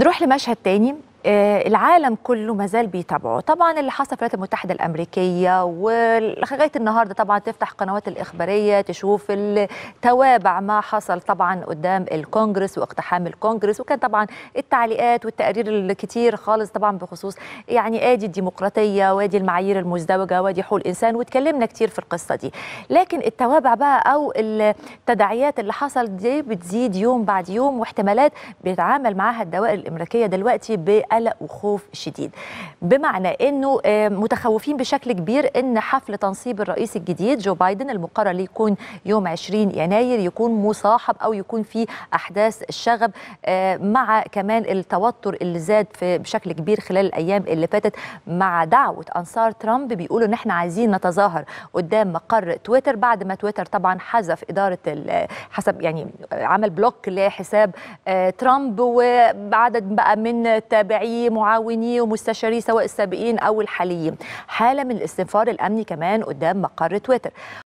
نروح لمشهد تاني آه، العالم كله ما زال بيتابعه طبعا اللي حصل في الولايات المتحده الامريكيه ولغايه النهارده طبعا تفتح قنوات الاخباريه تشوف التوابع ما حصل طبعا قدام الكونجرس واقتحام الكونجرس وكان طبعا التعليقات والتقارير الكتير خالص طبعا بخصوص يعني ادي الديمقراطيه وادي المعايير المزدوجه وادي حقوق الانسان وتكلمنا كتير في القصه دي لكن التوابع بقى او التداعيات اللي حصل دي بتزيد يوم بعد يوم واحتمالات بيتعامل معاها الدوائر الامريكيه دلوقتي ب قلق وخوف شديد بمعنى انه آه، متخوفين بشكل كبير ان حفل تنصيب الرئيس الجديد جو بايدن المقرر ليكون يوم 20 يناير يكون مصاحب او يكون في احداث الشغب آه، مع كمان التوتر اللي زاد في بشكل كبير خلال الايام اللي فاتت مع دعوه انصار ترامب بيقولوا ان احنا عايزين نتظاهر قدام مقر تويتر بعد ما تويتر طبعا حذف اداره حسب يعني عمل بلوك لحساب آه، ترامب وعدد بقى من التابعين تبعيه معاوني ومستشاري سواء السابقين او الحاليين حاله من الاستنفار الامني كمان قدام مقر تويتر